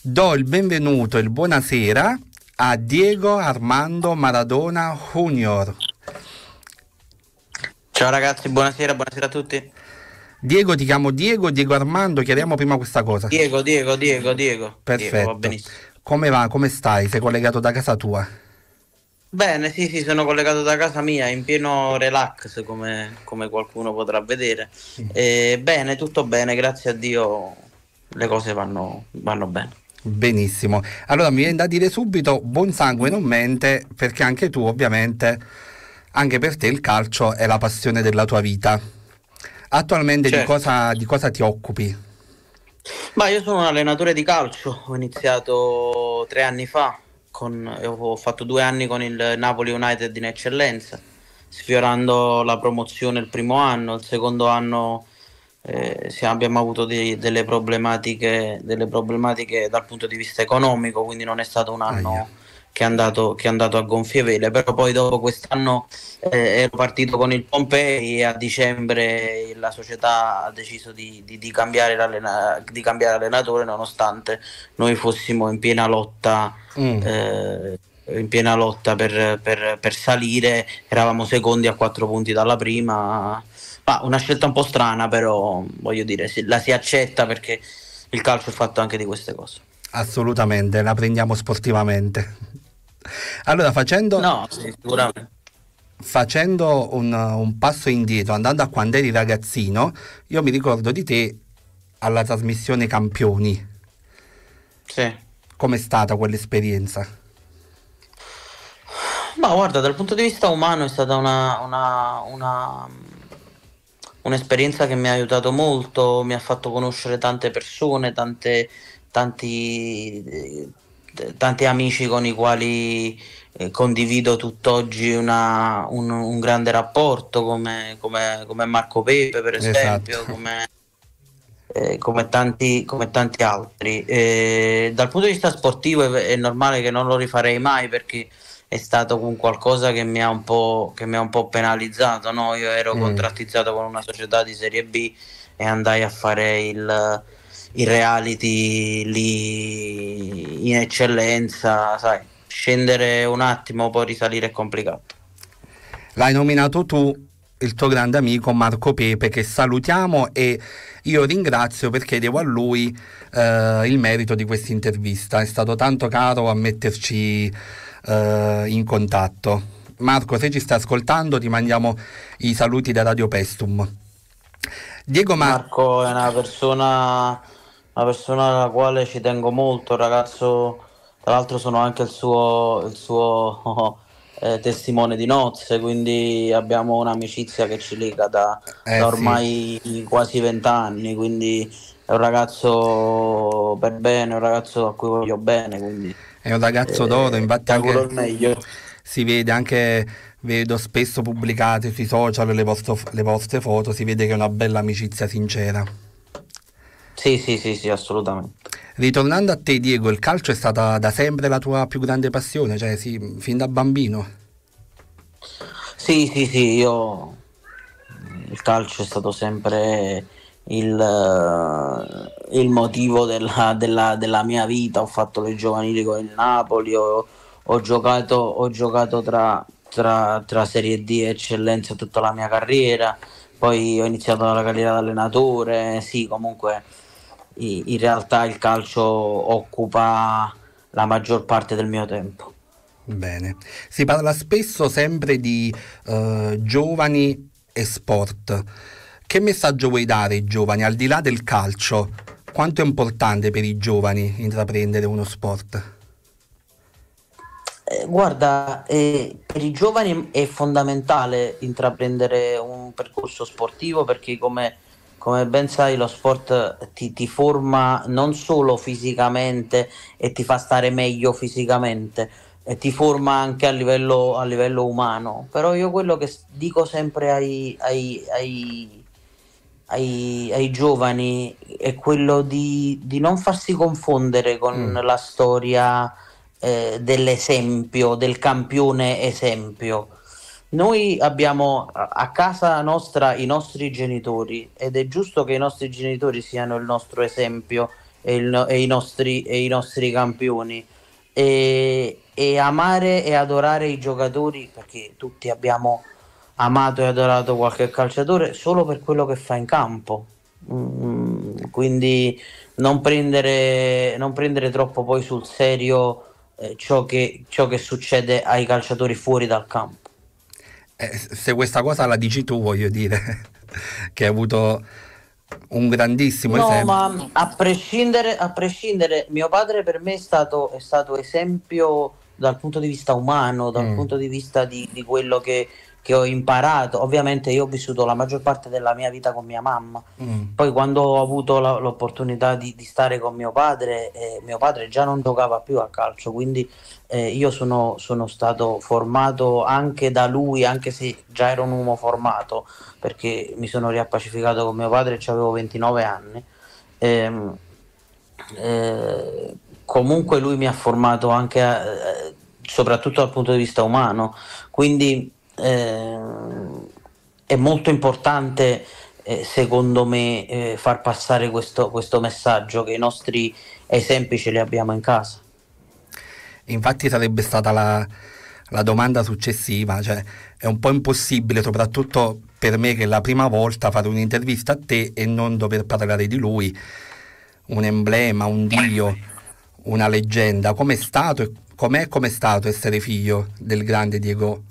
Do il benvenuto e il buonasera a Diego Armando Maradona Junior. Ciao ragazzi, buonasera, buonasera a tutti. Diego, ti chiamo Diego, Diego Armando, chiariamo prima questa cosa. Diego, Diego, Diego, Diego. Perfetto. Diego, va benissimo. Come va? Come stai? Sei collegato da casa tua? Bene, sì, sì, sono collegato da casa mia in pieno relax, come, come qualcuno potrà vedere. Sì. E, eh, bene, tutto bene, grazie a Dio le cose vanno, vanno bene. Benissimo. Allora mi viene da dire subito buon sangue non mente perché anche tu ovviamente, anche per te il calcio è la passione della tua vita. Attualmente certo. di, cosa, di, cosa, ti occupi? Ma io sono un allenatore di calcio, ho iniziato tre anni fa, con, ho fatto due anni con il Napoli United in eccellenza, sfiorando la promozione il primo anno, il secondo anno eh, si, abbiamo avuto dei, delle, problematiche, delle, problematiche, dal punto di vista economico, quindi non è stato un anno... Che è, andato, che è andato, a gonfie vele, però poi dopo quest'anno eh, ero partito con il Pompei e a dicembre la società ha deciso di, di, di, cambiare, di cambiare, allenatore nonostante noi fossimo in piena lotta. Mm. Eh, in piena lotta per, per, per, salire, eravamo secondi a quattro punti dalla prima, ma una scelta un po' strana, però voglio dire, la si accetta perché il calcio è fatto anche di queste cose. Assolutamente, la prendiamo sportivamente. Allora, facendo... No, sicuramente facendo un, un, passo indietro, andando a quando eri ragazzino, io mi ricordo di te alla trasmissione Campioni. Sì. Com'è stata quell'esperienza? Ma guarda, dal punto di vista umano è stata una, una, una un'esperienza che mi ha aiutato molto, mi ha fatto conoscere tante persone, tante, tanti, eh, tanti amici con i quali eh, condivido tutt'oggi una, un, un, grande rapporto come, come, come, Marco Pepe per esatto. esempio, esatto. come, eh, come, tanti, come tanti altri. Eh, dal punto di vista sportivo è, è normale che non lo rifarei mai perché è stato un qualcosa che mi ha un po', ha un po penalizzato. No? Io ero mm. contrattizzato con una società di Serie B e andai a fare il, il reality lì in eccellenza, sai, scendere un attimo, poi risalire è complicato. L'hai nominato tu il tuo grande amico Marco Pepe che salutiamo e io ringrazio perché devo a lui eh, il merito di questa intervista. È stato tanto caro a metterci eh, in contatto. Marco, se ci sta ascoltando, ti mandiamo i saluti da Radio Pestum. Diego Mar- Marco è una persona, una persona alla quale ci tengo molto, ragazzo. Tra l'altro, sono anche il suo, il suo eh, testimone di nozze, quindi abbiamo un'amicizia che ci lega da, eh, da ormai sì. quasi vent'anni. Quindi un ragazzo per bene, un ragazzo a cui voglio bene, quindi è un ragazzo eh, d'oro, infatti Anche, il meglio. Si vede anche vedo spesso pubblicate sui social le, vostre, le vostre foto, si vede che è una bella amicizia sincera. Sì, sì, sì, sì, assolutamente. Ritornando a te, Diego, il calcio è stata da sempre la tua più grande passione, cioè sì, fin da bambino. Sì, sì, sì, io mm, il calcio è stato sempre il, eh, il motivo della, della, della, mia vita. Ho fatto le giovanili con il Napoli, ho, ho giocato, ho giocato tra, tra, tra, Serie D e Eccellenza tutta la mia carriera. Poi ho iniziato la carriera da allenatore. Sì, comunque in realtà il calcio occupa la maggior parte del mio tempo. Bene, si parla spesso sempre di eh, giovani e sport. Che messaggio vuoi dare ai giovani, al di là del calcio? Quanto è importante per i giovani intraprendere uno sport? Eh, guarda, eh, per i giovani è fondamentale intraprendere un percorso sportivo perché come, come ben sai lo sport ti, ti forma non solo fisicamente e ti fa stare meglio fisicamente, e ti forma anche a livello, a livello, umano. Però io quello che dico sempre ai, ai, ai, ai, ai giovani è quello di, di, non farsi confondere con mm. la storia eh, dell'esempio, del campione esempio. Noi abbiamo a casa nostra i nostri genitori ed è giusto che i nostri genitori siano il nostro esempio e, il, e, i, nostri, e i, nostri, campioni. E, e amare e adorare i giocatori perché tutti abbiamo amato e adorato qualche calciatore solo per quello che fa in campo. Mm, quindi non prendere, non prendere, troppo poi sul serio eh, ciò, che, ciò che succede ai calciatori fuori dal campo. Eh, se questa cosa la dici tu, voglio dire, che hai avuto un grandissimo no, esempio. Ma a prescindere, a prescindere, mio padre per me è stato, è stato esempio dal punto di vista umano, dal mm. punto di vista di, di quello che che ho imparato. Ovviamente io ho vissuto la maggior parte della mia vita con mia mamma, mm. poi quando ho avuto la, l'opportunità di, di, stare con mio padre, eh, mio padre già non giocava più a calcio, quindi eh, io sono, sono, stato formato anche da lui, anche se già ero un uomo formato, perché mi sono riappacificato con mio padre, e avevo 29 anni. Ehm, eh, comunque lui mi ha formato anche eh, soprattutto dal punto di vista umano quindi eh, è molto importante eh, secondo me eh, far passare questo, questo messaggio che i nostri esempi ce li abbiamo in casa. Infatti sarebbe stata la, la domanda successiva, cioè è un po' impossibile, soprattutto per me che è la prima volta fare un'intervista a te e non dover parlare di lui, un emblema, un dio, una leggenda. Com'è stato, com'è, com'è stato essere figlio del grande Diego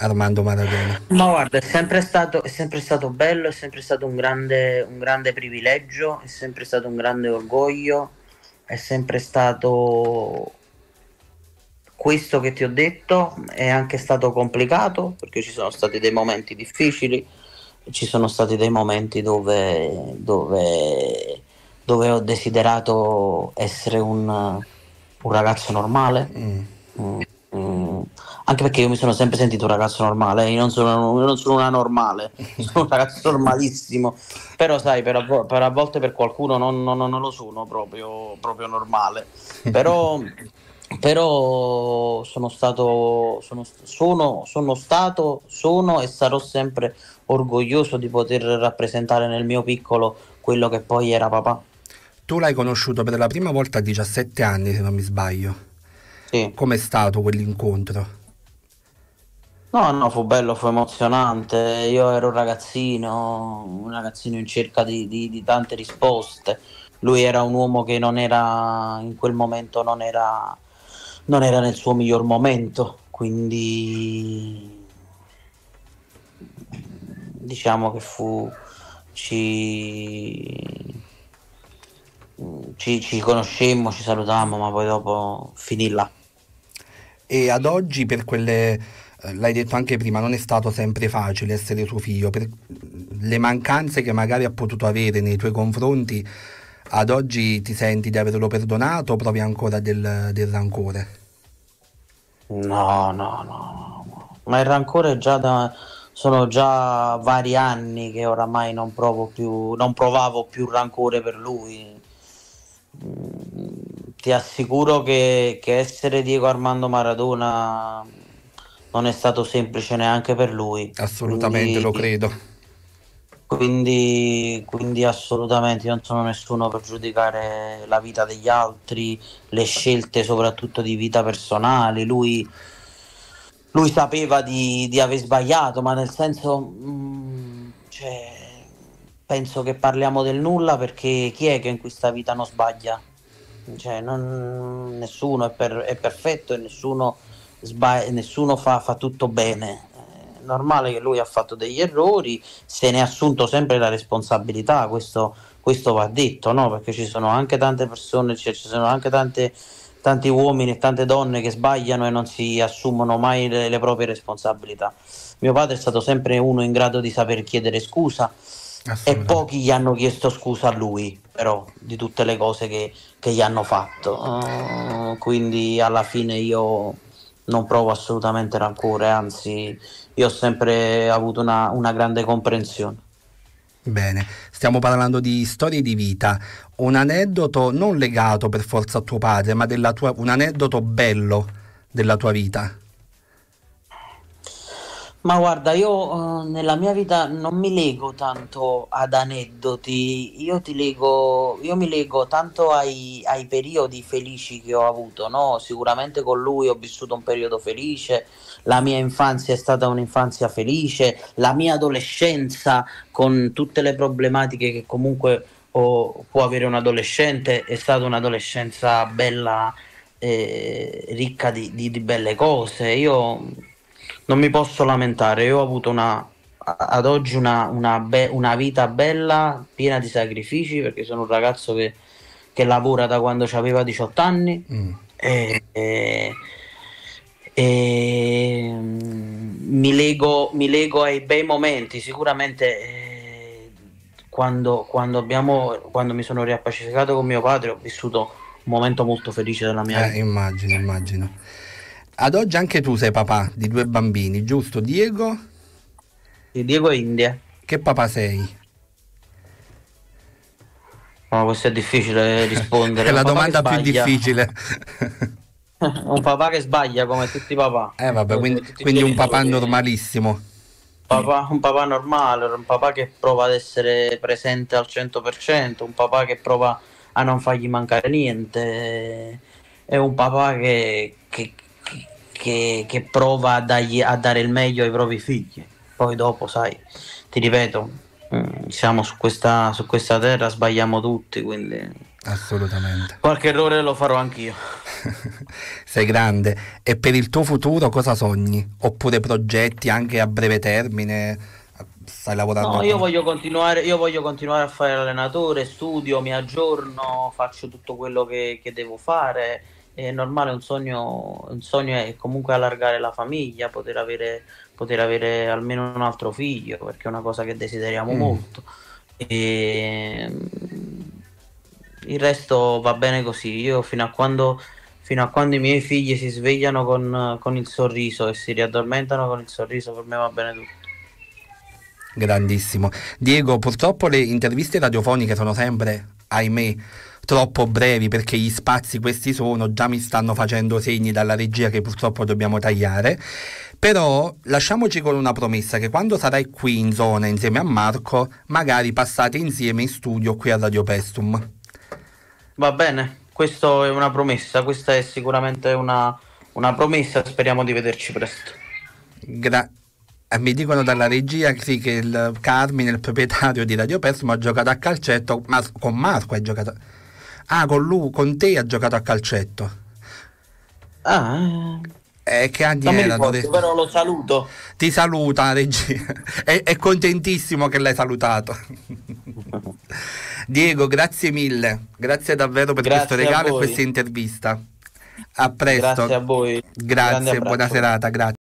Armando Maradona? Ma guarda, è sempre stato, è sempre stato bello, è sempre stato un grande, un grande privilegio, è sempre stato un grande orgoglio, è sempre stato questo che ti ho detto, è anche stato complicato perché ci sono stati dei momenti difficili, ci sono stati dei momenti dove, dove, dove ho desiderato essere un, un ragazzo normale. Mm. Mm anche perché io mi sono sempre sentito un ragazzo normale, io non sono, non sono una normale, sono un ragazzo normalissimo, però sai, per a, per a volte per qualcuno non, non, non, lo sono proprio, proprio normale, però, però sono stato, sono, sono, sono stato, sono e sarò sempre orgoglioso di poter rappresentare nel mio piccolo quello che poi era papà. Tu l'hai conosciuto per la prima volta a 17 anni, se non mi sbaglio. Sì. Com'è stato quell'incontro? No, no, fu bello, fu emozionante. Io ero un ragazzino, un ragazzino in cerca di, di, di tante risposte. Lui era un uomo che non era, in quel momento non era, non era nel suo miglior momento, quindi diciamo che fu, ci, ci, ci conoscemmo, ci salutammo, ma poi dopo finì là. E ad oggi per quelle eh, l'hai detto anche prima, non è stato sempre facile essere suo figlio, per le mancanze che magari ha potuto avere nei tuoi confronti, ad oggi ti senti di averlo perdonato o provi ancora del, del rancore? No, no, no, ma il rancore già da... Sono già vari anni che oramai non, più, non provavo più rancore per lui. Mm, ti assicuro che, che essere Diego Armando Maradona non è stato semplice neanche per lui. Assolutamente quindi, lo credo. Quindi, quindi assolutamente io non sono nessuno per giudicare la vita degli altri, le scelte soprattutto di vita personale. Lui, lui sapeva di, di, aver sbagliato, ma nel senso... Mh, mm, cioè, penso che parliamo del nulla perché chi è che in questa vita non sbaglia? Cioè, non, nessuno è, per, è perfetto e nessuno sbag- nessuno fa, fa tutto bene, È eh, normale che lui ha fatto degli errori, se ne è assunto sempre la responsabilità, questo, questo va detto, no? perché ci sono anche tante persone, cioè, ci sono anche tante, tanti uomini e tante donne che sbagliano e non si assumono mai le, le, proprie responsabilità. Mio padre è stato sempre uno in grado di saper chiedere scusa e pochi gli hanno chiesto scusa a lui, però, di tutte le cose che, che gli hanno fatto. Uh, quindi alla fine io non provo assolutamente rancore, anzi io ho sempre avuto una, una grande comprensione. Bene, stiamo parlando di storie di vita, un aneddoto non legato per forza a tuo padre, ma tua, un aneddoto bello della tua vita. Ma guarda, io eh, nella mia vita non mi leggo tanto ad aneddoti, io, ti leggo, io mi leggo tanto ai, ai, periodi felici che ho avuto, no? Sicuramente con lui ho vissuto un periodo felice, la mia infanzia è stata un'infanzia felice, la mia adolescenza con tutte le problematiche che comunque ho, oh, può avere un adolescente è stata un'adolescenza bella, eh, ricca di, di, di belle cose. Io non mi posso lamentare, io ho avuto una, ad oggi una, una, be- una, vita bella, piena di sacrifici, perché sono un ragazzo che, che lavora da quando aveva 18 anni. Mm. E, e, e mm, mi, lego, mi, lego, ai bei momenti, sicuramente eh, quando, quando, abbiamo, quando mi sono riappacificato con mio padre ho vissuto un momento molto felice della mia eh, vita. Immagino, immagino ad oggi anche tu sei papà di due bambini, giusto Diego? Sì, Diego India. Che papà sei? No, questo è difficile rispondere. è la domanda più difficile. un papà che sbaglia come tutti i papà. Eh vabbè, quindi, quindi un papà normalissimo. Papà, un papà normale, un papà che prova ad essere presente al 100%, un papà che prova a non fargli mancare niente, è un papà che, che che, che prova a, dargli, a, dare il meglio ai propri figli. Poi dopo, sai, ti ripeto, mm, siamo su questa, su questa terra, sbagliamo tutti, quindi... Assolutamente. Qualche errore lo farò anch'io. Sei grande. E per il tuo futuro cosa sogni? Oppure progetti anche a breve termine? Stai lavorando? No, io voglio, io voglio continuare, a fare l'allenatore, studio, mi aggiorno, faccio tutto quello che, che devo fare è normale, un sogno, un sogno è comunque allargare la famiglia, poter avere, poter avere almeno un altro figlio, perché è una cosa che desideriamo mm. molto. E, mm, il resto va bene così, io fino a quando fino a quando i miei figli si svegliano con, con, il sorriso e si riaddormentano con il sorriso, per me va bene tutto. Grandissimo. Diego, purtroppo le interviste radiofoniche sono sempre, ahimè, troppo brevi perché gli spazi questi sono, già mi stanno facendo segni dalla regia che purtroppo dobbiamo tagliare, però lasciamoci con una promessa che quando sarai qui in zona insieme a Marco, magari passate insieme in studio qui a Radio Pestum. Va bene, questa è una promessa, questa è sicuramente una, una promessa, speriamo di vederci presto. Grazie eh, mi dicono dalla regia sì, che il Carmine, il proprietario di Radio Pesmo, ha giocato a calcetto ma con Marco. Ha giocato. Ah, con lui, con te ha giocato a calcetto. Ah. Eh, che anni non era? Ricordo, però lo saluto. Ti saluta, regia. È, è contentissimo che l'hai salutato. Diego, grazie mille. Grazie davvero per grazie questo regalo e questa intervista. A presto. Grazie a voi. Grazie, buona serata, grazie.